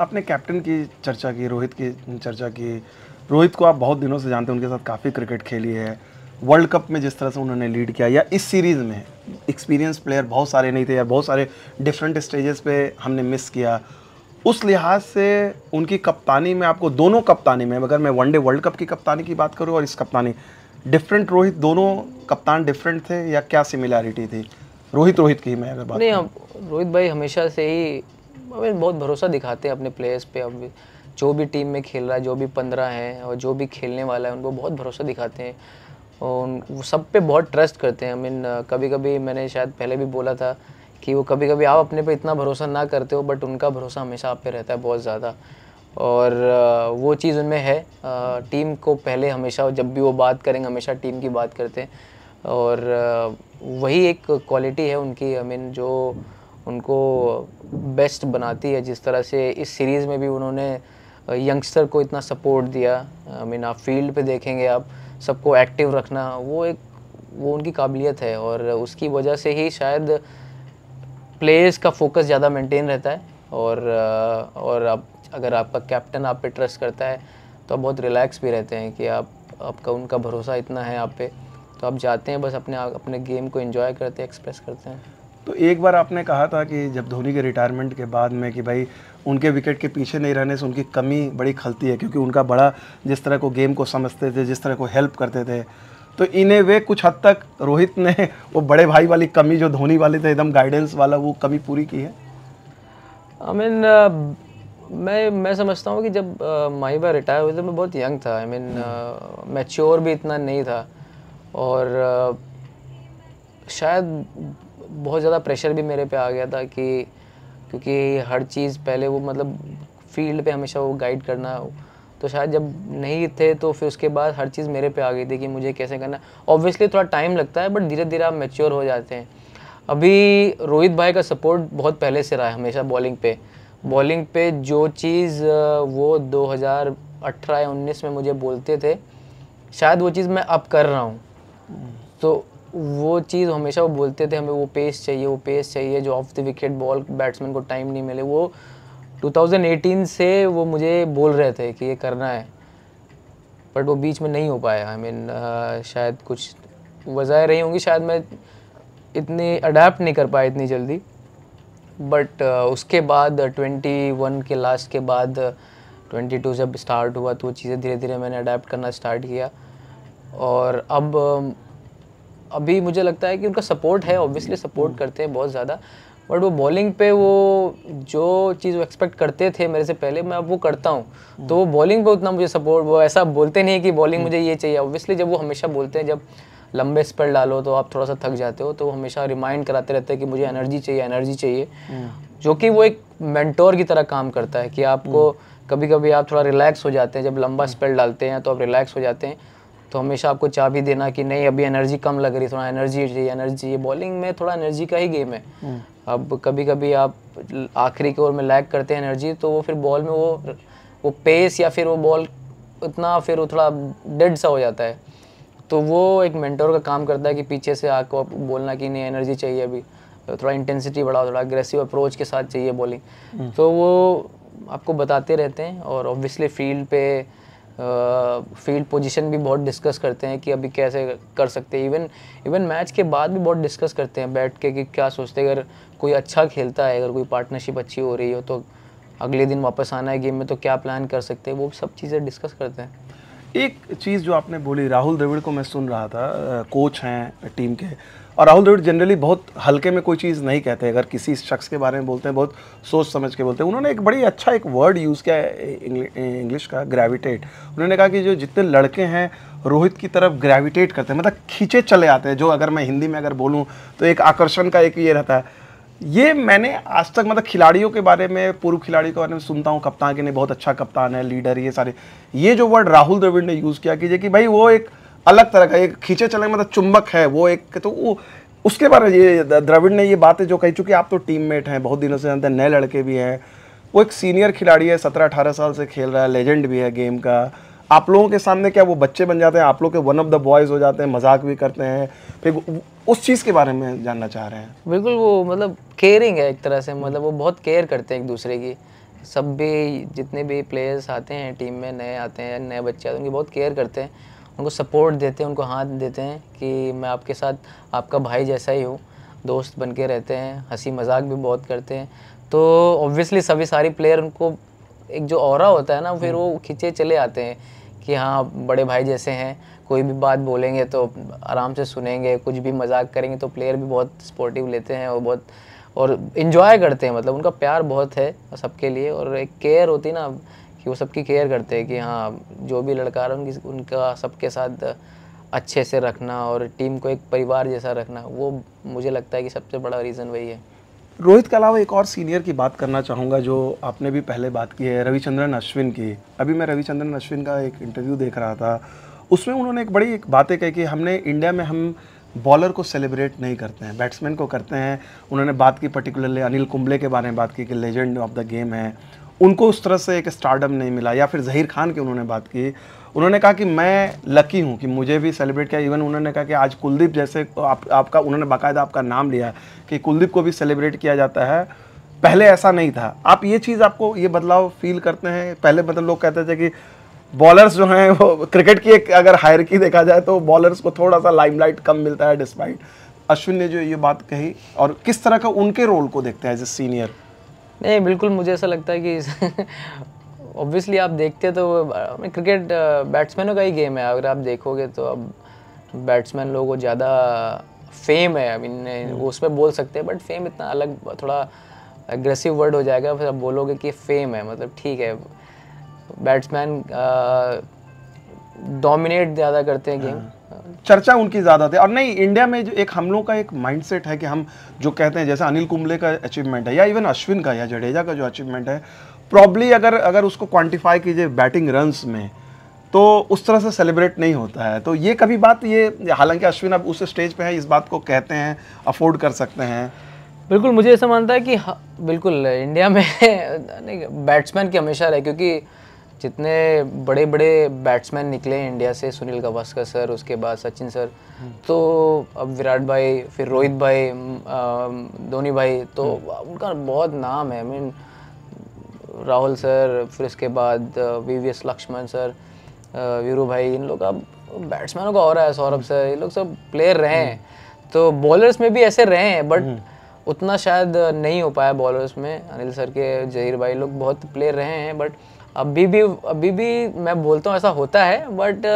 आपने कैप्टन की चर्चा की रोहित की चर्चा की रोहित को आप बहुत दिनों से जानते हैं उनके साथ काफ़ी क्रिकेट खेली है वर्ल्ड कप में जिस तरह से उन्होंने लीड किया या इस सीरीज़ में एक्सपीरियंस प्लेयर बहुत सारे नहीं थे या बहुत सारे डिफरेंट स्टेजेस पे हमने मिस किया उस लिहाज से उनकी कप्तानी में आपको दोनों कप्तानी में अगर मैं वनडे वर्ल्ड कप की कप्तानी की बात करूँ और इस कप्तानी डिफरेंट रोहित दोनों कप्तान डिफरेंट थे या क्या सिमिलैरिटी थी रोहित रोहित की मैं अगर बात नहीं रोहित भाई हमेशा से ही बहुत भरोसा दिखाते हैं अपने प्लेयर्स पे अब जो भी टीम में खेल रहा है जो भी पंद्रह हैं और जो भी खेलने वाला है उनको बहुत भरोसा दिखाते हैं और सब पे बहुत ट्रस्ट करते हैं आई मीन कभी कभी मैंने शायद पहले भी बोला था कि वो कभी कभी आप अपने पे इतना भरोसा ना करते हो बट उनका भरोसा हमेशा आप पे रहता है बहुत ज़्यादा और वो चीज़ उनमें है टीम को पहले हमेशा जब भी वो बात करेंगे हमेशा टीम की बात करते हैं और वही एक क्वालिटी है उनकी आई मीन जो उनको बेस्ट बनाती है जिस तरह से इस सीरीज़ में भी उन्होंने यंगस्टर को इतना सपोर्ट दिया आई मीन आप फील्ड पे देखेंगे आप सबको एक्टिव रखना वो एक वो उनकी काबिलियत है और उसकी वजह से ही शायद प्लेयर्स का फोकस ज़्यादा मेंटेन रहता है और और आप अगर आपका कैप्टन आप पे ट्रस्ट करता है तो आप बहुत रिलैक्स भी रहते हैं कि आप आपका उनका भरोसा इतना है आप पे तो आप जाते हैं बस अपने अपने गेम को इन्जॉय करते हैं एक्सप्रेस करते हैं तो एक बार आपने कहा था कि जब धोनी के रिटायरमेंट के बाद में कि भाई उनके विकेट के पीछे नहीं रहने से उनकी कमी बड़ी खलती है क्योंकि उनका बड़ा जिस तरह को गेम को समझते थे जिस तरह को हेल्प करते थे तो इन्हें वे कुछ हद तक रोहित ने वो बड़े भाई वाली कमी जो धोनी वाले थे एकदम गाइडेंस वाला वो कमी पूरी की है I I mean mean, uh... मैं मैं समझता हूँ कि जब uh, माही भाई रिटायर हुए थे मैं बहुत यंग था आई मीन मैच्योर भी इतना नहीं था और uh, शायद बहुत ज़्यादा प्रेशर भी मेरे पे आ गया था कि क्योंकि हर चीज़ पहले वो मतलब फील्ड पे हमेशा वो गाइड करना तो शायद जब नहीं थे तो फिर उसके बाद हर चीज़ मेरे पे आ गई थी कि मुझे कैसे करना ऑब्वियसली थोड़ा टाइम लगता है बट धीरे धीरे आप मेच्योर हो जाते हैं अभी रोहित भाई का सपोर्ट बहुत पहले से रहा है हमेशा बॉलिंग पे बॉलिंग पे जो चीज़ वो 2018 या में मुझे बोलते थे शायद वो चीज़ मैं अब कर रहा हूँ तो वो चीज़ हमेशा वो बोलते थे हमें वो पेस चाहिए वो पेस चाहिए जो off the wicket ball batsman को टाइम नहीं मिले वो 2018 से वो मुझे बोल रहे थे कि ये करना है बट वो बीच में नहीं हो पाया I I mean mean, uh, शायद कुछ वजह रही होंगी शायद मैं इतनी अडेप्ट नहीं कर पाया इतनी जल्दी बट uh, उसके बाद 21 uh, के लास्ट के बाद 22 जब स्टार्ट हुआ तो वो चीज़ें धीरे धीरे मैंने अडेप्ट करना स्टार्ट किया और अब um, अभी मुझे लगता है कि उनका सपोर्ट है ऑब्वियसली हम्म। सपोर्ट करते हैं बहुत ज़्यादा बट वो बॉलिंग पे वो जो चीज़ वो एक्सपेक्ट करते थे मेरे से पहले मैं अब वो करता हूँ हम्म। तो वो बॉलिंग पे उतना मुझे सपोर्ट वो ऐसा बोलते नहीं है कि बॉलिंग हम्म। मुझे ये चाहिए ऑब्वियसली जब वो हमेशा बोलते हैं जब लंबे स्पेल डालो तो आप थोड़ा सा थक जाते हो तो वो हमेशा रिमाइंड कराते रहते हैं कि मुझे एनर्जी चाहिए एनर्जी चाहिए जो कि वो एक मेंटोर की तरह काम करता है कि आपको कभी कभी आप थोड़ा रिलैक्स हो जाते हैं जब लंबा स्पेल डालते हैं तो आप रिलैक्स हो जाते हैं तो हमेशा आपको चाह भी देना कि नहीं अभी एनर्जी कम लग रही थोड़ा एनर्जी चाहिए एनर्जी चाहिए बॉलिंग में थोड़ा एनर्जी का ही गेम है हम्म। अब कभी कभी आप आखिरी के ओवर में लैग करते हैं एनर्जी तो वो फिर बॉल में वो वो पेस या फिर वो बॉल उतना फिर वो थोड़ा डेड सा हो जाता है तो वो एक मेंटोर का काम करता है कि पीछे से आपको आप बोलना कि नहीं एनर्जी चाहिए अभी थोड़ा इंटेंसिटी बढ़ाओ थोड़ा अग्रेसिव अप्रोच के साथ चाहिए बॉलिंग हम्म। तो वो आपको बताते रहते हैं और ऑब्वियसली फील्ड पे फील्ड पोजीशन भी बहुत डिस्कस करते हैं कि अभी कैसे कर सकते हैं इवन इवन मैच के बाद भी बहुत डिस्कस करते हैं बैठ के कि क्या सोचते हैं अगर कोई अच्छा खेलता है अगर कोई पार्टनरशिप अच्छी हो रही हो तो अगले दिन वापस आना है गेम में तो क्या प्लान कर सकते हैं वो सब चीज़ें डिस्कस करते हैं एक चीज़ जो आपने बोली राहुल द्रविड़ को मैं सुन रहा था कोच हैं टीम के और राहुल द्रविड़ जनरली बहुत हल्के में कोई चीज़ नहीं कहते अगर किसी शख्स के बारे में बोलते हैं बहुत सोच समझ के बोलते हैं उन्होंने एक बड़ी अच्छा एक वर्ड यूज़ किया इंग्लिश का ग्रेविटेट उन्होंने कहा कि जो जितने लड़के हैं रोहित की तरफ ग्रेविटेट करते हैं मतलब खींचे चले आते हैं जो अगर मैं हिंदी में अगर बोलूँ तो एक आकर्षण का एक ये रहता है ये मैंने आज तक मतलब खिलाड़ियों के बारे में पूर्व खिलाड़ी के बारे में सुनता हूँ कप्तान के ने बहुत अच्छा कप्तान है लीडर ये सारे ये जो वर्ड राहुल द्रविड़ ने यूज़ किया कि, कि भाई वो एक अलग तरह का एक खींचे चले मतलब चुंबक है वो एक तो वो उसके बारे में ये द्रविड़ ने ये बातें जो कही चूँकि आप तो टीममेट हैं बहुत दिनों से जानते हैं नए लड़के भी हैं वो एक सीनियर खिलाड़ी है सत्रह अठारह साल से खेल रहा है लेजेंड भी है गेम का आप लोगों के सामने क्या वो बच्चे बन जाते हैं आप लोग के वन ऑफ द बॉयज़ हो जाते हैं मजाक भी करते हैं फिर उस चीज़ के बारे में जानना चाह रहे हैं बिल्कुल वो मतलब केयरिंग है एक तरह से मतलब वो बहुत केयर करते हैं एक दूसरे की सब भी जितने भी प्लेयर्स आते हैं टीम में नए आते हैं नए बच्चे आते हैं उनकी बहुत केयर करते हैं उनको सपोर्ट देते हैं उनको हाथ देते हैं कि मैं आपके साथ आपका भाई जैसा ही हूँ दोस्त बन के रहते हैं हंसी मजाक भी बहुत करते हैं तो ऑब्वियसली सभी सारी प्लेयर उनको एक जो और होता है ना फिर वो हम्म। खींचे चले आते हैं कि हाँ बड़े भाई जैसे हैं कोई भी बात बोलेंगे तो आराम से सुनेंगे कुछ भी मजाक करेंगे तो प्लेयर भी बहुत सपोर्टिव लेते हैं और बहुत और इन्जॉय करते हैं मतलब उनका प्यार बहुत है सबके लिए और एक केयर होती ना कि वो सबकी केयर करते हैं कि हाँ जो भी लड़का रहा उनकी उनका सबके साथ अच्छे से रखना और टीम को एक परिवार जैसा रखना वो मुझे लगता है कि सबसे बड़ा रीज़न वही है रोहित के अलावा एक और सीनियर की बात करना चाहूँगा जो आपने भी पहले बात की है रविचंद्रन अश्विन की अभी मैं रविचंद्रन अश्विन का एक इंटरव्यू देख रहा था उसमें उन्होंने एक बड़ी एक बातें कही कि हमने इंडिया में हम बॉलर को सेलिब्रेट नहीं करते हैं बैट्समैन को करते हैं उन्होंने बात की पर्टिकुलरली अनिल कुंबले के बारे में बात की कि लेजेंड ऑफ द गेम है उनको उस तरह से एक स्टार्टअप नहीं मिला या फिर जहीर खान की उन्होंने बात की उन्होंने कहा कि मैं लकी हूँ कि मुझे भी सेलिब्रेट किया इवन उन्होंने कहा कि आज कुलदीप जैसे आप आपका उन्होंने बाकायदा आपका नाम लिया कि कुलदीप को भी सेलिब्रेट किया जाता है पहले ऐसा नहीं था आप ये चीज़ आपको ये बदलाव फील करते हैं पहले मतलब लोग कहते थे कि बॉलर्स जो हैं वो क्रिकेट की एक अगर हायर की देखा जाए तो बॉलर्स को थोड़ा सा लाइमलाइट कम मिलता है डिस्पाइट अश्विन ने जो ये बात कही और किस तरह का उनके रोल को देखते हैं एज ए सीनियर नहीं बिल्कुल मुझे ऐसा लगता है कि ऑब्वियसली आप देखते हैं तो क्रिकेट बैट्समैनों का ही गेम है अगर आप देखोगे तो अब बैट्समैन लोगों को ज़्यादा फेम है आई मीन उस पर बोल सकते हैं बट फेम इतना अलग थोड़ा एग्रेसिव वर्ड हो जाएगा फिर आप बोलोगे कि फेम है मतलब ठीक है बैट्समैन डोमिनेट ज़्यादा करते हैं गेम hmm. चर्चा उनकी ज़्यादा थी और नहीं इंडिया में जो एक हम लोग का एक माइंडसेट है कि हम जो कहते हैं जैसे अनिल कुंबले का अचीवमेंट है या इवन अश्विन का या जडेजा का जो अचीवमेंट है प्रॉब्ली अगर अगर उसको क्वान्टिफाई कीजिए बैटिंग रन्स में तो उस तरह से सेलिब्रेट नहीं होता है तो ये कभी बात ये हालांकि अश्विन अब उस स्टेज पे है इस बात को कहते हैं अफोर्ड कर सकते हैं बिल्कुल मुझे ऐसा मानता है कि बिल्कुल इंडिया में बैट्समैन की हमेशा रहे क्योंकि जितने बड़े बड़े बैट्समैन निकले इंडिया से सुनील गावस्कर सर उसके बाद सचिन सर हम्म। तो अब विराट भाई फिर रोहित भाई धोनी भाई तो हम्म। उनका बहुत नाम है आई मीन राहुल सर फिर उसके बाद V V S Laxman sir Viru भाई इन लोग का बैट्समैनों का और है सौरभ हम्म। सर ये लोग सब प्लेयर रहे हैं तो बॉलर्स में भी ऐसे रहे हैं बट उतना शायद नहीं हो पाया बॉलर्स में अनिल सर के जहीर भाई लोग बहुत प्लेयर रहे हैं बट अभी भी अभी भी मैं बोलता हूँ ऐसा होता है बट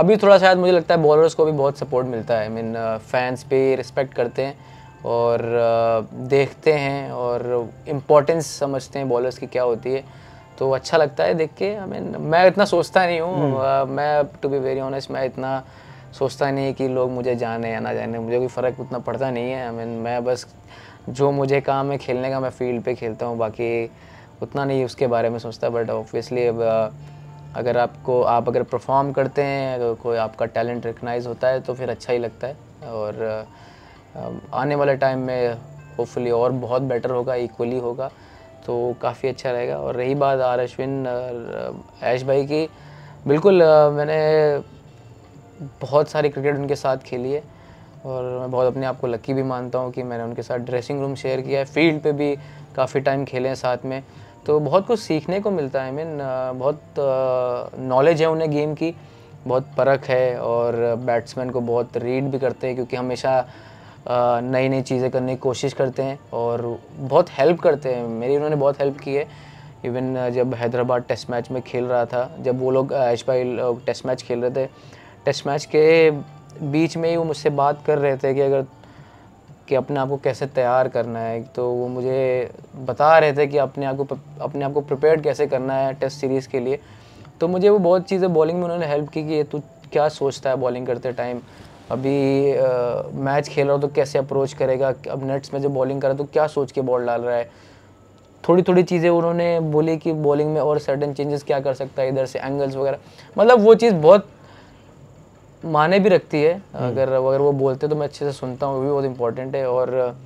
अभी थोड़ा शायद मुझे लगता है बॉलर्स को भी बहुत सपोर्ट मिलता है आई मीन फैंस पे रिस्पेक्ट करते हैं और देखते हैं और इम्पोर्टेंस समझते हैं बॉलर्स की क्या होती है तो अच्छा लगता है देख के आई मीन मैं इतना सोचता नहीं हूँ hmm. मैं टू बी वेरी ऑनेस्ट मैं इतना सोचता नहीं कि लोग मुझे जाने या ना जाने मुझे कोई फ़र्क उतना पड़ता नहीं है आई I मीन mean, मैं बस जो मुझे काम है खेलने का मैं फील्ड पे खेलता हूँ बाकी उतना नहीं उसके बारे में सोचता बट ऑब्वियसली अगर आपको आप अगर परफॉर्म करते हैं अगर कोई आपका टैलेंट रिकगनाइज होता है तो फिर अच्छा ही लगता है और आने वाले टाइम में होपफुली और बहुत बेटर होगा इक्वली होगा तो काफ़ी अच्छा रहेगा और रही बात आर अश्विन ऐश भाई की बिल्कुल मैंने बहुत सारी क्रिकेट उनके साथ खेली है और मैं बहुत अपने आप को लकी भी मानता हूँ कि मैंने उनके साथ ड्रेसिंग रूम शेयर किया है फील्ड पे भी काफ़ी टाइम खेले हैं साथ में तो बहुत कुछ सीखने को मिलता है आई मीन बहुत नॉलेज है उन्हें गेम की बहुत परख है और बैट्समैन को बहुत रीड भी करते हैं क्योंकि हमेशा नई नई चीज़ें करने की कोशिश करते हैं और बहुत हेल्प करते हैं मेरी उन्होंने बहुत हेल्प की है इवन जब हैदराबाद टेस्ट मैच में खेल रहा था जब वो लोग एच पाई लोग टेस्ट मैच खेल रहे थे टेस्ट मैच के बीच में ही वो मुझसे बात कर रहे थे कि अगर कि अपने आप को कैसे तैयार करना है तो वो मुझे बता रहे थे कि अपने आप को अपने आप को प्रिपेयर कैसे करना है टेस्ट सीरीज़ के लिए तो मुझे वो बहुत चीज़ें बॉलिंग में उन्होंने हेल्प की कि ये तू क्या सोचता है बॉलिंग करते टाइम अभी आ, मैच खेल रहा हो तो कैसे अप्रोच करेगा अब नेट्स में जो बॉलिंग कर रहा है तो क्या सोच के बॉल डाल रहा है थोड़ी थोड़ी चीज़ें उन्होंने बोली कि बॉलिंग में और सर्टन चेंजेस क्या कर सकता है इधर से एंगल्स वगैरह मतलब वो चीज़ बहुत माने भी रखती है हम्म। अगर अगर वो बोलते तो मैं अच्छे से सुनता हूँ वो भी बहुत इंपॉर्टेंट है और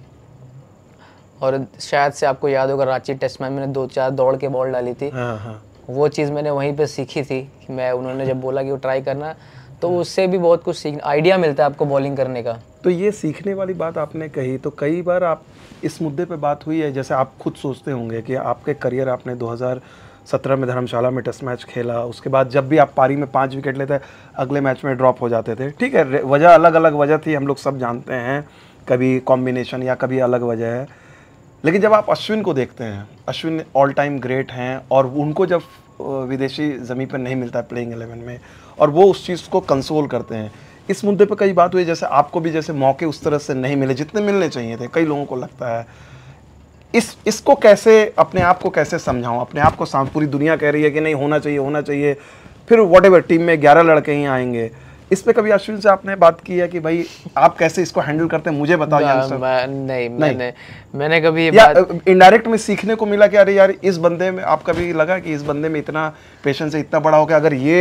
और शायद से आपको याद होगा रांची टेस्ट में मैंने दो चार दौड़ के बॉल डाली थी हाँ, हाँ। वो चीज़ मैंने वहीं पे सीखी थी कि मैं उन्होंने जब हाँ। बोला कि वो ट्राई करना तो उससे भी बहुत कुछ सीख आइडिया मिलता है आपको बॉलिंग करने का तो ये सीखने वाली बात आपने कही तो कई बार आप इस मुद्दे पे बात हुई है जैसे आप खुद सोचते होंगे कि आपके करियर आपने 2000 सत्रह में धर्मशाला में टेस्ट मैच खेला उसके बाद जब भी आप पारी में पाँच विकेट लेते अगले मैच में ड्रॉप हो जाते थे ठीक है वजह अलग अलग वजह थी हम लोग सब जानते हैं कभी कॉम्बिनेशन या कभी अलग वजह है लेकिन जब आप अश्विन को देखते हैं अश्विन ऑल टाइम ग्रेट हैं और उनको जब विदेशी ज़मीन पर नहीं मिलता है प्लेइंग एलेवन में और वो उस चीज़ को कंसोल करते हैं इस मुद्दे पर कई बात हुई जैसे आपको भी जैसे मौके उस तरह से नहीं मिले जितने मिलने चाहिए थे कई लोगों को लगता है इस इसको कैसे अपने आप को कैसे समझाऊं अपने आप को पूरी दुनिया कह रही है कि नहीं होना चाहिए होना चाहिए फिर वट एवर टीम में ग्यारह लड़के ही आएंगे इस पे कभी अश्विन से आपने बात की है कि भाई आप कैसे इसको हैंडल करते हैं मुझे बताओ यार नहीं, नहीं मैंने मैंने कभी बात... इनडायरेक्ट में सीखने को मिला कि अरे यार इस बंदे में आप कभी लगा कि इस बंदे में इतना पेशेंस है इतना बड़ा हो गया अगर ये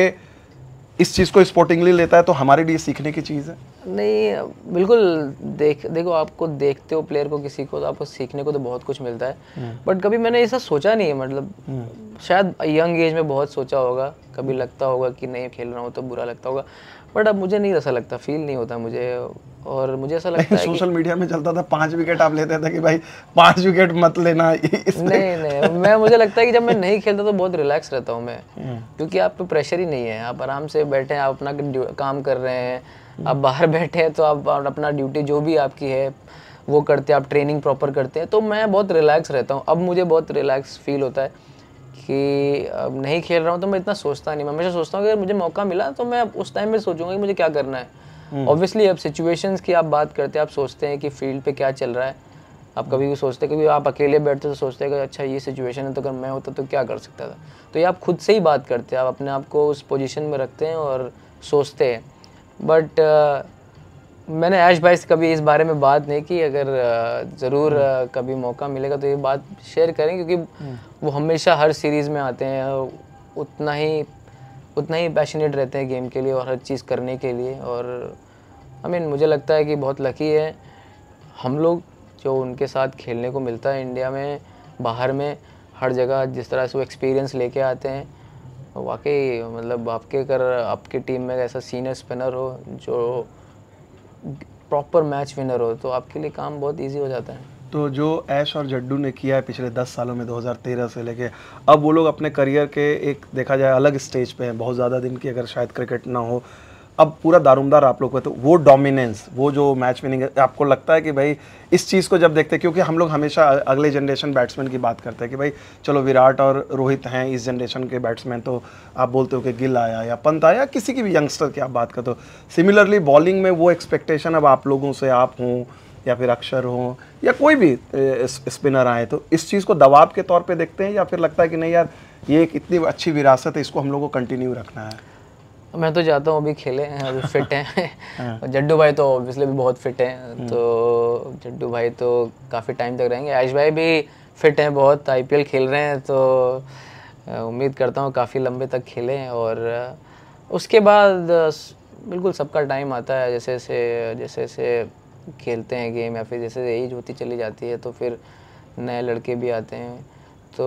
इस चीज़ को स्पोर्टिंगली लेता है तो हमारे लिए सीखने की चीज़ है नहीं बिल्कुल देख देखो आपको देखते हो प्लेयर को किसी को तो आपको सीखने को तो बहुत कुछ मिलता है बट हम्म। कभी मैंने ऐसा सोचा नहीं है मतलब हम्म। शायद यंग एज में बहुत सोचा होगा कभी लगता होगा कि नहीं खेल रहा हूँ तो बुरा लगता होगा बट अब मुझे नहीं ऐसा लगता फील नहीं होता मुझे और मुझे ऐसा लगता है सोशल मीडिया में चलता था पांच विकेट आप लेते थे कि भाई पांच विकेट मत लेना नहीं नहीं मैं मुझे लगता है कि जब मैं नहीं खेलता तो बहुत रिलैक्स रहता हूँ मैं हम्म। क्योंकि आप पे प्रेशर ही नहीं है आप आराम से बैठे हैं आप अपना काम कर रहे हैं आप बाहर बैठे हैं तो आप अपना ड्यूटी जो भी आपकी है वो करते हैं आप ट्रेनिंग प्रॉपर करते हैं तो मैं बहुत रिलैक्स रहता हूँ अब मुझे बहुत रिलैक्स फील होता है कि अब नहीं खेल रहा हूँ तो मैं इतना सोचता नहीं मैं हमेशा सोचता हूँ कि अगर मुझे मौका मिला तो मैं उस टाइम में सोचूंगा कि मुझे क्या करना है ऑब्वियसली हम्म। अब सिचुएशंस की आप बात करते हैं आप सोचते हैं कि फील्ड पे क्या चल रहा है आप कभी भी सोचते कभी आप अकेले बैठते तो सोचते हैं कि अच्छा ये सिचुएशन है तो अगर मैं होता तो क्या कर सकता था तो ये आप खुद से ही बात करते हैं आप अपने आप को उस पोजिशन में रखते हैं और सोचते हैं बट मैंने ऐश भाई से कभी इस बारे में बात नहीं की अगर ज़रूर हम्म। कभी मौका मिलेगा तो ये बात शेयर करें क्योंकि हम्म। वो हमेशा हर सीरीज़ में आते हैं उतना ही उतना ही पैशनेट रहते हैं गेम के लिए और हर चीज़ करने के लिए और आई मीन मुझे लगता है कि बहुत लकी है हम लोग जो उनके साथ खेलने को मिलता है इंडिया में बाहर में हर जगह जिस तरह से वो एक्सपीरियंस लेके आते हैं वाकई मतलब आपके अगर आपकी टीम में ऐसा सीनियर स्पिनर हो जो प्रॉपर मैच विनर हो तो आपके लिए काम बहुत ईजी हो जाता है तो जो ऐश और जड्डू ने किया है पिछले दस सालों में 2013 से लेके अब वो लोग अपने करियर के एक देखा जाए अलग स्टेज पे हैं बहुत ज़्यादा दिन की अगर शायद क्रिकेट ना हो अब पूरा दारुमदार आप लोग को तो वो डोमिनेंस वो जो मैच विनिंग आपको लगता है कि भाई इस चीज़ को जब देखते हैं क्योंकि हम लोग हमेशा अगले जनरेशन बैट्समैन की बात करते हैं कि भाई चलो विराट और रोहित हैं इस जनरेशन के बैट्समैन तो आप बोलते हो कि गिल आया या पंत आया किसी की भी यंगस्टर की आप बात करते हो सिमिलरली बॉलिंग में वो एक्सपेक्टेशन अब आप लोगों से आप हों या फिर अक्षर हों या कोई भी स्पिनर आए तो इस चीज़ को दबाव के तौर पर देखते हैं या फिर लगता है कि नहीं यार ये एक इतनी अच्छी विरासत है इसको हम लोग को कंटिन्यू रखना है मैं तो चाहता हूँ अभी खेलें अभी फिट हैं हाँ। जड्डू भाई तो ऑब्वियसली भी बहुत फिट हैं हम्म। तो जड्डू भाई तो काफ़ी टाइम तक रहेंगे आयुष भाई भी फिट हैं बहुत आईपीएल खेल रहे हैं तो उम्मीद करता हूँ काफ़ी लंबे तक खेलें और उसके बाद बिल्कुल सबका टाइम आता है जैसे जैसे जैसे जैसे खेलते हैं गेम या फिर जैसे एज होती चली जाती है तो फिर नए लड़के भी आते हैं तो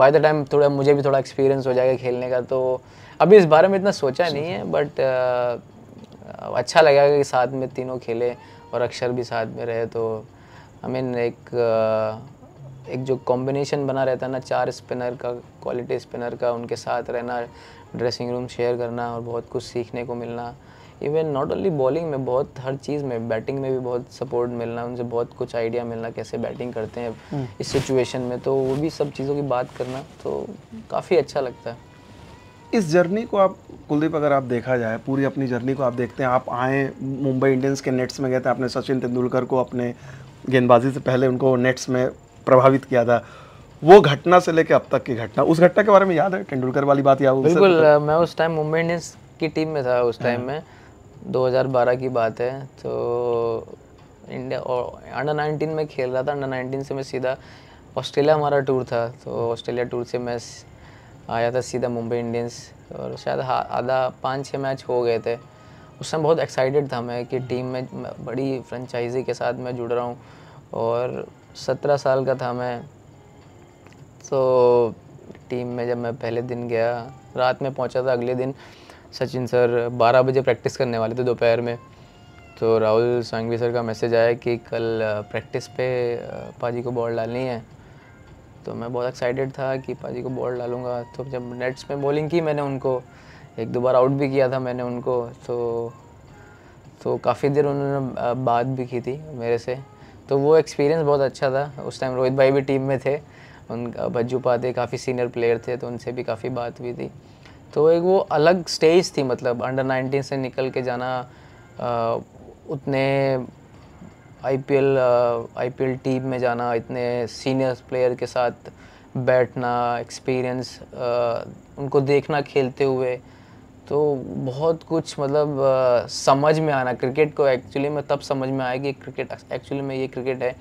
बाय द टाइम थोड़ा मुझे भी थोड़ा एक्सपीरियंस हो जाएगा खेलने का तो अभी इस बारे में इतना सोचा नहीं है बट अच्छा लगा कि साथ में तीनों खेले और अक्षर भी साथ में रहे तो आई मीन एक एक जो कॉम्बिनेशन बना रहता है ना चार स्पिनर का क्वालिटी स्पिनर का उनके साथ रहना ड्रेसिंग रूम शेयर करना और बहुत कुछ सीखने को मिलना इवन नॉट ओनली बॉलिंग में बहुत हर चीज़ में बैटिंग में भी बहुत सपोर्ट मिलना उनसे बहुत कुछ आइडिया मिलना कैसे बैटिंग करते हैं हम्म। इस सिचुएशन में तो वो भी सब चीज़ों की बात करना तो काफ़ी अच्छा लगता है इस जर्नी को आप कुलदीप अगर आप देखा जाए पूरी अपनी जर्नी को आप देखते हैं आप आए मुंबई इंडियंस के नेट्स में गए थे आपने सचिन तेंदुलकर को अपने गेंदबाजी से पहले उनको नेट्स में प्रभावित किया था वो घटना से लेकर अब तक की घटना उस घटना के बारे में याद है तेंदुलकर वाली बात याद बिल्कुल मैं उस टाइम मुंबई इंडियंस की टीम में था उस टाइम हाँ। में 2012 की बात है तो इंडिया और अंडर 19 में खेल रहा था अंडर 19 से मैं सीधा ऑस्ट्रेलिया हमारा टूर था तो ऑस्ट्रेलिया टूर से मैं आया था सीधा मुंबई इंडियंस और शायद आधा पाँच छः मैच हो गए थे उस समय बहुत एक्साइटेड था मैं कि टीम में बड़ी फ्रेंचाइजी के साथ मैं जुड़ रहा हूँ और सत्रह साल का था मैं तो टीम में जब मैं पहले दिन गया रात में पहुँचा था अगले दिन सचिन सर बारह बजे प्रैक्टिस करने वाले थे दोपहर में तो राहुल सांगवी सर का मैसेज आया कि कल प्रैक्टिस पे पाजी को बॉल डालनी है तो मैं बहुत एक्साइटेड था कि पाजी को बॉल डालूंगा तो जब नेट्स में बॉलिंग की मैंने उनको एक दो बार आउट भी किया था मैंने उनको तो तो काफ़ी देर उन्होंने बात भी की थी मेरे से तो वो एक्सपीरियंस बहुत अच्छा था उस टाइम रोहित भाई भी टीम में थे उन भज्जू पाते काफ़ी सीनियर प्लेयर थे तो उनसे भी काफ़ी बात हुई थी तो एक वो अलग स्टेज थी मतलब अंडर नाइनटीन से निकल के जाना आ, उतने आईपीएल आईपीएल टीम में जाना इतने सीनियर्स प्लेयर के साथ बैठना एक्सपीरियंस uh, उनको देखना खेलते हुए तो बहुत कुछ मतलब आ, uh, समझ में आना क्रिकेट को एक्चुअली में तब समझ में आया कि क्रिकेट एक्चुअली में ये क्रिकेट है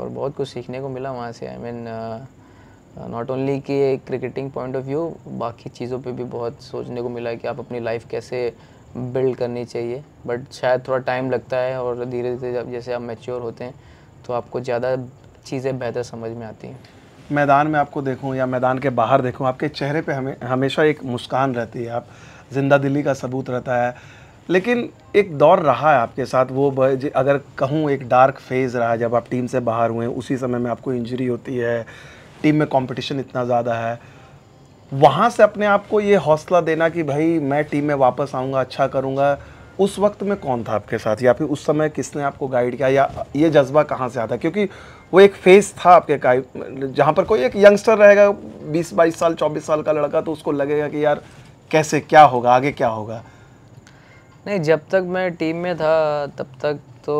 और बहुत कुछ सीखने को मिला वहाँ से आई मीन नॉट ओनली कि क्रिकेटिंग पॉइंट ऑफ व्यू बाकी चीज़ों पे भी बहुत सोचने को मिला कि आप अपनी लाइफ कैसे बिल्ड करनी चाहिए बट शायद थोड़ा टाइम लगता है और धीरे धीरे जब जैसे आप मेच्योर होते हैं तो आपको ज़्यादा चीज़ें बेहतर समझ में आती हैं मैदान में आपको देखूं या मैदान के बाहर देखूं आपके चेहरे पे हमें हमेशा एक मुस्कान रहती है आप जिंदा दिल्ली का सबूत रहता है लेकिन एक दौर रहा है आपके साथ वो अगर कहूँ एक डार्क फेज़ रहा जब आप टीम से बाहर हुए उसी समय में आपको इंजरी होती है टीम में कंपटीशन इतना ज़्यादा है वहाँ से अपने आप को ये हौसला देना कि भाई मैं टीम में वापस आऊँगा अच्छा करूँगा उस वक्त में कौन था आपके साथ या फिर उस समय किसने आपको गाइड किया या ये जज्बा कहाँ से आता क्योंकि वो एक फेस था आपके का जहाँ पर कोई एक यंगस्टर रहेगा बीस बाईस साल चौबीस साल का लड़का तो उसको लगेगा कि यार कैसे क्या होगा आगे क्या होगा नहीं जब तक मैं टीम में था तब तक तो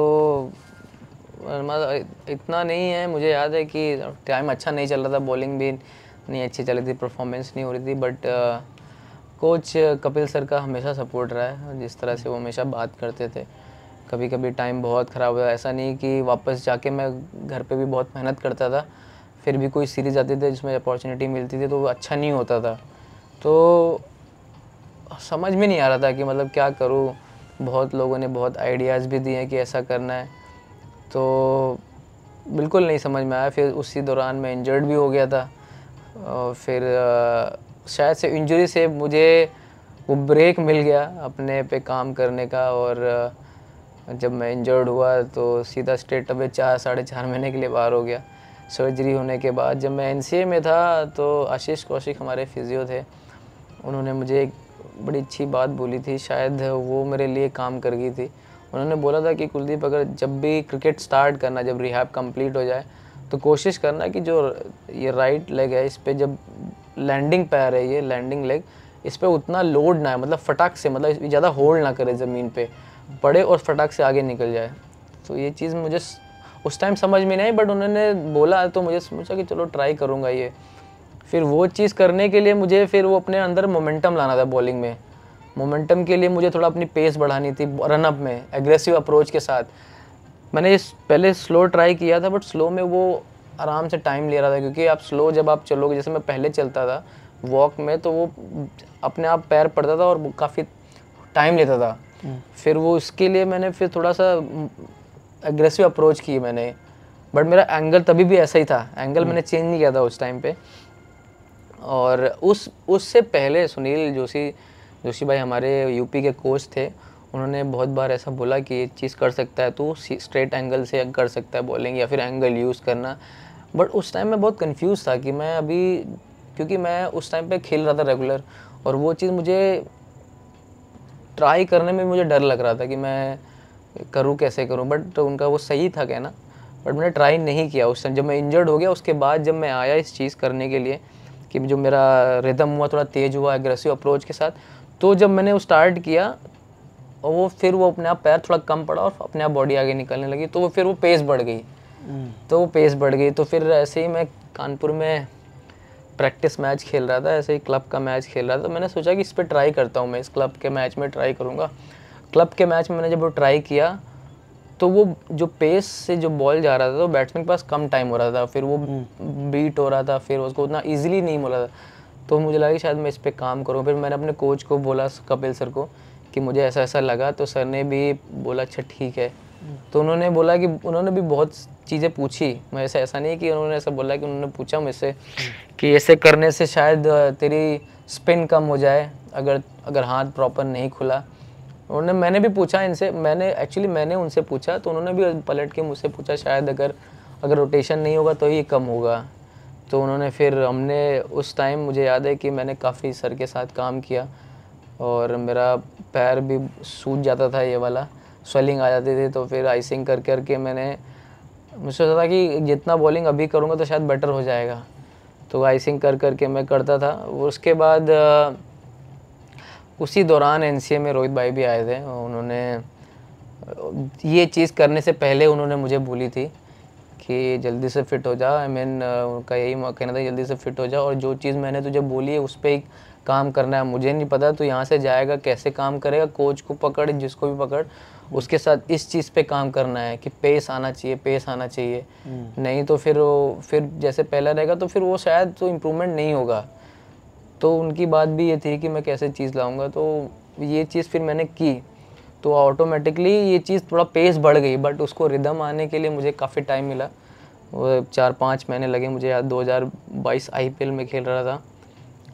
मतलब इतना नहीं है मुझे याद है कि टाइम अच्छा नहीं चल रहा था बॉलिंग भी इतनी अच्छी चल रही थी परफॉर्मेंस नहीं हो रही थी but coach uh, Kapil sir का हमेशा सपोर्ट रहा है जिस तरह से वो हमेशा बात करते थे कभी कभी टाइम बहुत ख़राब हुआ ऐसा नहीं कि वापस जाके मैं घर पे भी बहुत मेहनत करता था फिर भी कोई सीरीज आती थी जिसमें अपॉर्चुनिटी मिलती थी तो वो अच्छा नहीं होता था तो समझ में नहीं आ रहा था कि मतलब क्या करूँ बहुत लोगों ने बहुत आइडियाज़ भी दिए हैं कि ऐसा करना है तो बिल्कुल नहीं समझ में आया फिर उसी दौरान मैं इंजर्ड भी हो गया था फिर शायद से इंजरी से मुझे वो ब्रेक मिल गया अपने पे काम करने का और जब मैं इंजर्ड हुआ तो सीधा स्टेट अवे चार साढ़े चार महीने के लिए बाहर हो गया सर्जरी होने के बाद जब मैं एन में था तो आशीष कौशिक हमारे फिजियो थे उन्होंने मुझे एक बड़ी अच्छी बात बोली थी शायद वो मेरे लिए काम कर गई थी उन्होंने बोला था कि कुलदीप अगर जब भी क्रिकेट स्टार्ट करना जब रिहाब कंप्लीट हो जाए तो कोशिश करना कि जो ये राइट लेग है इस पर जब लैंडिंग पैर है ये लैंडिंग लेग इस पर उतना लोड ना है मतलब फटाक से मतलब ज़्यादा होल्ड ना करे ज़मीन पे पड़े और फटाक से आगे निकल जाए तो ये चीज़ मुझे उस टाइम समझ में नहीं बट उन्होंने बोला तो मुझे सोचा कि चलो ट्राई करूँगा ये फिर वो चीज़ करने के लिए मुझे फिर वो अपने अंदर मोमेंटम लाना था बॉलिंग में मोमेंटम के लिए मुझे थोड़ा अपनी पेस बढ़ानी थी रनअप में एग्रेसिव अप्रोच के साथ मैंने इस पहले स्लो ट्राई किया था बट स्लो में वो आराम से टाइम ले रहा था क्योंकि आप स्लो जब आप चलोगे जैसे मैं पहले चलता था वॉक में तो वो अपने आप पैर पड़ता था और काफ़ी टाइम लेता था हम्म। फिर वो उसके लिए मैंने फिर थोड़ा सा एग्रेसिव अप्रोच की मैंने बट मेरा एंगल तभी भी ऐसा ही था एंगल हम्म। मैंने चेंज नहीं किया था उस टाइम पे और उस उससे पहले सुनील जोशी जोशी भाई हमारे यूपी के कोच थे उन्होंने बहुत बार ऐसा बोला कि ये चीज़ कर सकता है तो स्ट्रेट एंगल से कर सकता है बॉलिंग या फिर एंगल यूज़ करना बट उस टाइम मैं बहुत कंफ्यूज था कि मैं अभी क्योंकि मैं उस टाइम पे खेल रहा था रेगुलर और वो चीज़ मुझे ट्राई करने में मुझे डर लग रहा था कि मैं करूँ कैसे करूँ बट तो उनका वो सही था कहना बट मैंने ट्राई नहीं किया उस टाइम जब मैं इंजर्ड हो गया उसके बाद जब मैं आया इस चीज़ करने के लिए कि जो मेरा रिदम हुआ थोड़ा तेज़ हुआ एग्रेसिव अप्रोच के साथ तो जब मैंने वो स्टार्ट किया और वो फिर वो अपने आप पैर थोड़ा कम पड़ा और अपने आप बॉडी आगे निकलने लगी तो वो फिर वो पेस बढ़ गई हम्म। तो वो पेस बढ़ गई तो फिर ऐसे ही मैं कानपुर में प्रैक्टिस मैच खेल रहा था ऐसे ही क्लब का मैच खेल रहा था तो मैंने सोचा कि इस पर ट्राई करता हूँ मैं इस क्लब के मैच में ट्राई करूँगा क्लब के मैच में मैंने जब वो ट्राई किया तो वो जो पेस से जो बॉल जा रहा था तो बैट्समैन के पास कम टाइम हो रहा था फिर वो बीट हम्म। हो रहा था फिर उसको उतना ईजिली नहीं बोला रहा था तो मुझे लगा कि शायद मैं इस पर काम करूँ फिर मैंने अपने कोच को बोला कपिल सर को कि मुझे ऐसा ऐसा लगा तो सर ने भी बोला अच्छा ठीक है हम्म। तो उन्होंने बोला कि उन्होंने भी बहुत चीज़ें पूछी मैं ऐसा ऐसा नहीं कि उन्होंने ऐसा बोला कि उन्होंने पूछा मुझसे हम्म। कि ऐसे करने से शायद तेरी स्पिन कम हो जाए अगर अगर हाथ प्रॉपर नहीं खुला उन्होंने मैंने भी पूछा इनसे मैंने एक्चुअली मैंने उनसे पूछा तो उन्होंने भी पलट के मुझसे पूछा शायद अगर अगर रोटेशन नहीं होगा तो ये कम होगा तो उन्होंने फिर हमने उस टाइम मुझे याद है कि मैंने काफ़ी सर के साथ काम किया और मेरा पैर भी सूज जाता था ये वाला स्वेलिंग आ जाती थी तो फिर आइसिंग कर करके मैंने मुझे सोचा था कि जितना बॉलिंग अभी करूँगा तो शायद बेटर हो जाएगा तो आइसिंग कर करके मैं करता था उसके बाद उसी दौरान एन में रोहित भाई भी आए थे उन्होंने ये चीज़ करने से पहले उन्होंने मुझे बोली थी कि जल्दी से फिट हो जा आई मीन उनका यही कहना था जल्दी से फिट हो जा और जो चीज़ मैंने तुझे बोली है उस पर एक काम करना है मुझे नहीं पता तो यहाँ से जाएगा कैसे काम करेगा कोच को पकड़ जिसको भी पकड़ उसके साथ इस चीज़ पे काम करना है कि पेस आना चाहिए पेस आना चाहिए हम्म। नहीं तो फिर वो फिर जैसे पहला रहेगा तो फिर वो शायद तो इम्प्रूवमेंट नहीं होगा तो उनकी बात भी ये थी कि मैं कैसे चीज़ लाऊंगा तो ये चीज़ फिर मैंने की तो ऑटोमेटिकली ये चीज़ थोड़ा पेस बढ़ गई बट उसको रिदम आने के लिए मुझे काफ़ी टाइम मिला वो चार पाँच महीने लगे मुझे याद 2022 आईपीएल में खेल रहा था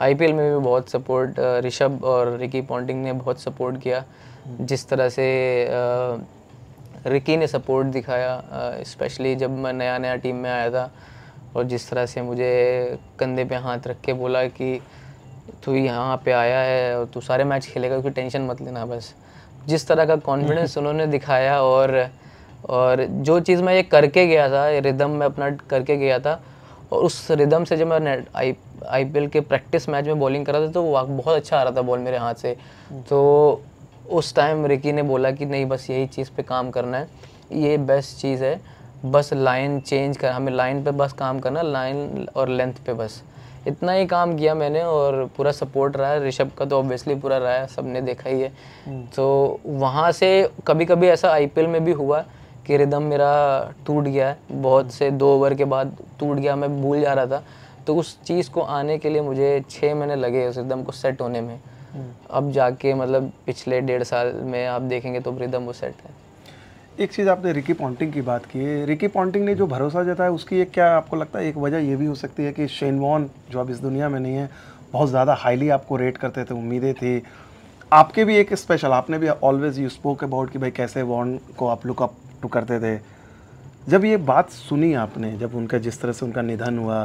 आईपीएल में भी बहुत सपोर्ट ऋषभ uh, और रिकी पॉन्टिंग ने बहुत सपोर्ट किया जिस तरह से रिकी uh, ने सपोर्ट दिखाया स्पेशली uh, जब मैं नया नया टीम में आया था और जिस तरह से मुझे कंधे पे हाथ रख के बोला कि तू यहाँ पे आया है और तू सारे मैच खेलेगा क्योंकि टेंशन मत लेना बस जिस तरह का कॉन्फिडेंस उन्होंने दिखाया और और जो चीज़ मैं ये करके गया था ये रिदम मैं अपना करके गया था और उस रिदम से जब मैं आई आईपीएल के प्रैक्टिस मैच में बॉलिंग कर रहा था तो वो बहुत अच्छा आ रहा था बॉल मेरे हाथ से तो उस टाइम रिकी ने बोला कि नहीं बस यही चीज़ पे काम करना है ये बेस्ट चीज़ है बस लाइन चेंज कर हमें लाइन पे बस काम करना लाइन और लेंथ पे बस इतना ही काम किया मैंने और पूरा सपोर्ट रहा है ऋषभ का तो ऑब्वियसली पूरा रहा है सब ने देखा ही है हम्म। तो वहाँ से कभी कभी ऐसा आईपीएल में भी हुआ कि रिदम मेरा टूट गया है बहुत से दो ओवर के बाद टूट गया मैं भूल जा रहा था तो उस चीज़ को आने के लिए मुझे छः महीने लगे उस रिदम को सेट होने में हम्म। अब जाके मतलब पिछले डेढ़ साल में आप देखेंगे तो रिदम वो सेट है एक चीज़ आपने रिकी पॉन्टिंग की बात की है रिकी पॉन्टिंग ने जो भरोसा जताया उसकी एक क्या आपको लगता है एक वजह ये भी हो सकती है कि शेन वॉन जो अब इस दुनिया में नहीं है बहुत ज़्यादा हाईली आपको रेट करते थे उम्मीदें थी आपके भी एक स्पेशल आपने भी ऑलवेज यू स्पोक अबाउट कि भाई कैसे वॉन को आप लुकअप टू करते थे जब ये बात सुनी आपने जब उनका जिस तरह से उनका निधन हुआ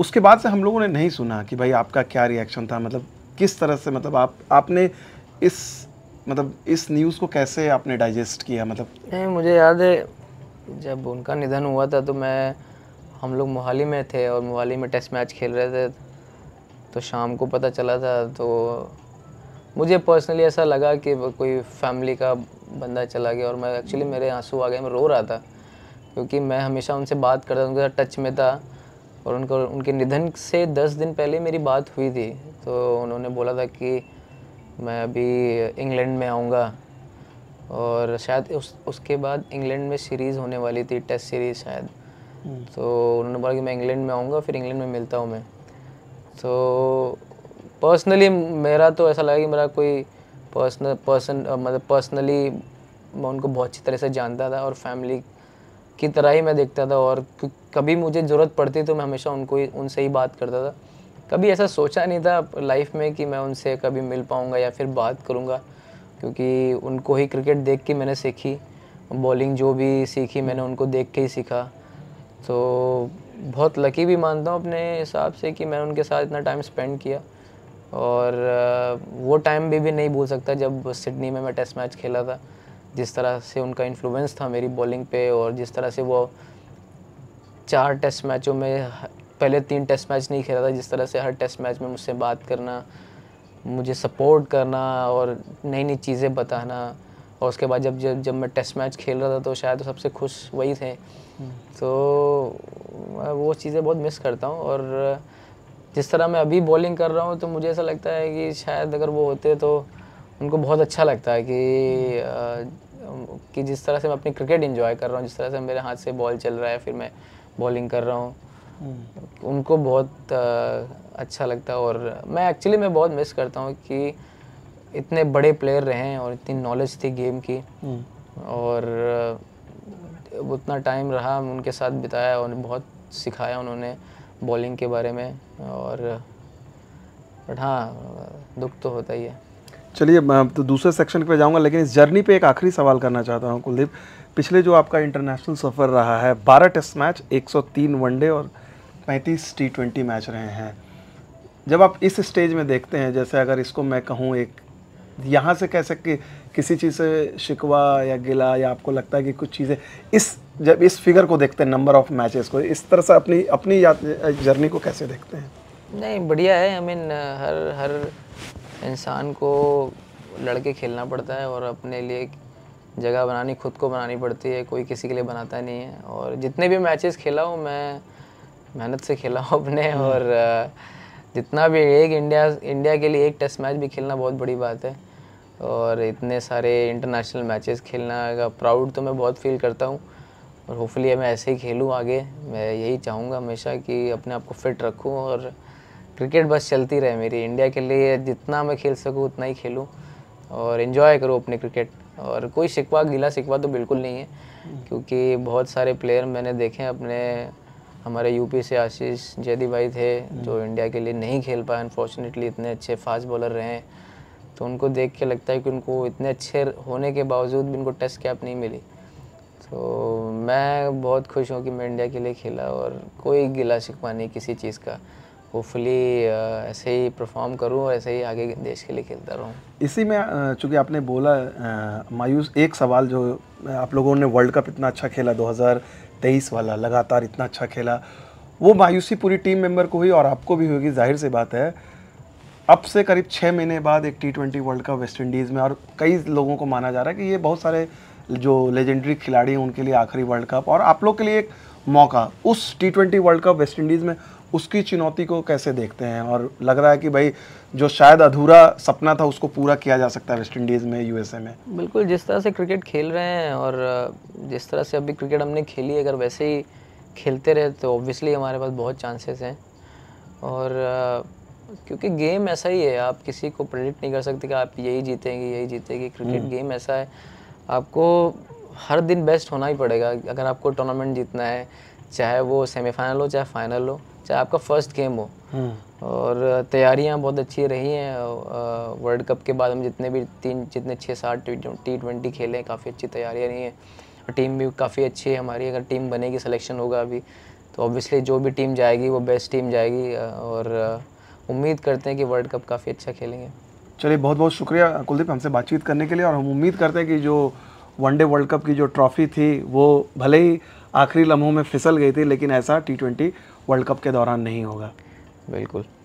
उसके बाद से हम लोगों ने नहीं सुना कि भाई आपका क्या रिएक्शन था मतलब किस तरह से मतलब आप आपने इस मतलब इस न्यूज़ को कैसे आपने डाइजेस्ट किया मतलब नहीं मुझे याद है जब उनका निधन हुआ था तो मैं हम लोग मोहाली में थे और मोहाली में टेस्ट मैच खेल रहे थे तो शाम को पता चला था तो मुझे पर्सनली ऐसा लगा कि कोई फैमिली का बंदा चला गया और मैं एक्चुअली मेरे आंसू आ गए मैं रो रहा था क्योंकि मैं हमेशा उनसे बात करता उनके साथ टच में था और उनको उनके निधन से दस दिन पहले मेरी बात हुई थी तो उन्होंने बोला था कि मैं अभी इंग्लैंड में आऊँगा और शायद उस उसके बाद इंग्लैंड में सीरीज़ होने वाली थी टेस्ट सीरीज़ शायद हम्म। तो उन्होंने बोला कि मैं इंग्लैंड में आऊँगा फिर इंग्लैंड में मिलता हूँ मैं तो पर्सनली मेरा तो ऐसा लगा कि मेरा कोई पर्सनल पर्सन मतलब पर्सनली मैं उनको बहुत अच्छी तरह से जानता था और फैमिली की तरह ही मैं देखता था और कभी मुझे ज़रूरत पड़ती तो मैं हमेशा उनको ही उनसे ही बात करता था कभी ऐसा सोचा नहीं था लाइफ में कि मैं उनसे कभी मिल पाऊँगा या फिर बात करूँगा क्योंकि उनको ही क्रिकेट देख के मैंने सीखी बॉलिंग जो भी सीखी मैंने उनको देख के ही सीखा तो बहुत लकी भी मानता हूँ अपने हिसाब से कि मैंने उनके साथ इतना टाइम स्पेंड किया और वो टाइम भी भी नहीं भूल सकता जब सिडनी में मैं टेस्ट मैच खेला था जिस तरह से उनका इन्फ्लुएंस था मेरी बॉलिंग पे और जिस तरह से वो चार टेस्ट मैचों में पहले तीन टेस्ट मैच नहीं खेला था जिस तरह से हर टेस्ट मैच में मुझसे बात करना मुझे सपोर्ट करना और नई नई चीज़ें बताना और उसके बाद जब जब जब मैं टेस्ट मैच खेल रहा था तो शायद सबसे खुश वही थे हम्म। तो मैं वो चीज़ें बहुत मिस करता हूँ और जिस तरह मैं अभी बॉलिंग कर रहा हूँ तो मुझे ऐसा लगता है कि शायद अगर वो होते तो उनको बहुत अच्छा लगता है कि कि जिस तरह से मैं अपनी क्रिकेट इन्जॉय कर रहा हूँ जिस तरह से मेरे हाथ से बॉल चल रहा है फिर मैं बॉलिंग कर रहा हूँ हम्म। उनको बहुत अच्छा लगता है और मैं एक्चुअली मैं बहुत मिस करता हूँ कि इतने बड़े प्लेयर रहे हैं और इतनी नॉलेज थी गेम की हम्म। और उतना टाइम रहा उनके साथ बिताया और बहुत सिखाया उन्होंने बॉलिंग के बारे में और बट हाँ दुख तो होता ही है चलिए मैं तो दूसरे सेक्शन पे जाऊंगा लेकिन इस जर्नी पे एक आखिरी सवाल करना चाहता हूं कुलदीप पिछले जो आपका इंटरनेशनल सफ़र रहा है 12 टेस्ट मैच 103 वनडे और 35 टी ट्वेंटी मैच रहे हैं जब आप इस स्टेज में देखते हैं जैसे अगर इसको मैं कहूँ एक यहाँ से कह सकते कि, किसी चीज़ से शिकवा या गिला या आपको लगता है कि कुछ चीज़ें इस जब इस फिगर को देखते हैं नंबर ऑफ मैचेस को इस तरह से अपनी अपनी जर्नी को कैसे देखते हैं नहीं बढ़िया है आई I मीन mean, हर हर इंसान को लड़के खेलना पड़ता है और अपने लिए जगह बनानी खुद को बनानी पड़ती है कोई किसी के लिए बनाता नहीं है और जितने भी मैचेस खेला हूँ मैं मेहनत से खेला हूँ अपने हम्म। और जितना भी एक इंडिया इंडिया के लिए एक टेस्ट मैच भी खेलना बहुत बड़ी बात है और इतने सारे इंटरनेशनल मैचेस खेलना का प्राउड तो मैं बहुत फील करता हूँ और होपफुली मैं ऐसे ही खेलूँ आगे मैं यही चाहूँगा हमेशा कि अपने आप को फिट रखूँ और क्रिकेट बस चलती रहे मेरी इंडिया के लिए जितना मैं खेल सकूँ उतना ही खेलूँ और इन्जॉय करूँ अपने क्रिकेट और कोई शिकवा गीला शिकवा तो बिल्कुल नहीं है क्योंकि बहुत सारे प्लेयर मैंने देखे अपने हमारे यूपी से आशीष जैदी भाई थे जो हम्म। इंडिया के लिए नहीं खेल पाए अनफॉर्चुनेटली इतने अच्छे फास्ट बॉलर रहे हैं तो उनको देख के लगता है कि उनको इतने अच्छे होने के बावजूद भी उनको टेस्ट कैप नहीं मिली तो मैं बहुत खुश हूँ कि मैं इंडिया के लिए खेला और कोई गिला शिकवा नहीं किसी चीज़ का होपफुली uh, ऐसे ही परफॉर्म करूँ और ऐसे ही आगे देश के लिए खेलता रहूँ इसी में uh, चूँकि आपने बोला uh, मायूस एक सवाल जो आप लोगों ने वर्ल्ड कप इतना अच्छा खेला 2023 वाला लगातार इतना अच्छा खेला वो मायूसी पूरी टीम मेंबर को हुई और आपको भी होगी जाहिर सी बात है अब से करीब छः महीने बाद एक T twenty world cup West Indies में और कई लोगों को माना जा रहा है कि ये बहुत सारे जो लेजेंडरी खिलाड़ी हैं उनके लिए आखिरी वर्ल्ड कप और आप लोग के लिए एक मौका उस T twenty world cup West Indies में उसकी चुनौती को कैसे देखते हैं और लग रहा है कि भाई जो शायद अधूरा सपना था उसको पूरा किया जा सकता है वेस्ट इंडीज़ में यूएसए में बिल्कुल जिस तरह से क्रिकेट खेल रहे हैं और जिस तरह से अभी क्रिकेट हमने खेली अगर वैसे ही खेलते रहे तो ऑब्वियसली हमारे पास बहुत चांसेस हैं और क्योंकि गेम ऐसा ही है आप किसी को प्रेडिक्ट नहीं कर सकते कि आप यही जीतेंगे यही जीतेंगे क्रिकेट गेम हम्म। ऐसा है आपको हर दिन बेस्ट होना ही पड़ेगा अगर आपको टूर्नामेंट जीतना है चाहे वो सेमीफाइनल हो चाहे फाइनल हो चाहे आपका फर्स्ट गेम हो हाँ। और तैयारियां बहुत अच्छी रही हैं वर्ल्ड कप के बाद हम जितने भी तीन जितने छः सात टी ट्वेंटी खेले हैं काफ़ी अच्छी तैयारियां रही हैं टीम भी काफ़ी अच्छी है हमारी अगर टीम बनेगी सिलेक्शन होगा अभी तो ऑब्वियसली जो भी टीम जाएगी वो बेस्ट टीम जाएगी और उम्मीद करते हैं कि वर्ल्ड कप काफ़ी अच्छा खेलेंगे चलिए बहुत बहुत शुक्रिया कुलदीप हमसे बातचीत करने के लिए और हम उम्मीद करते हैं कि जो वनडे वर्ल्ड कप की जो ट्रॉफी थी वो भले ही आखिरी लम्हों में फिसल गई थी लेकिन ऐसा टी ट्वेंटी वर्ल्ड कप के दौरान नहीं होगा बिल्कुल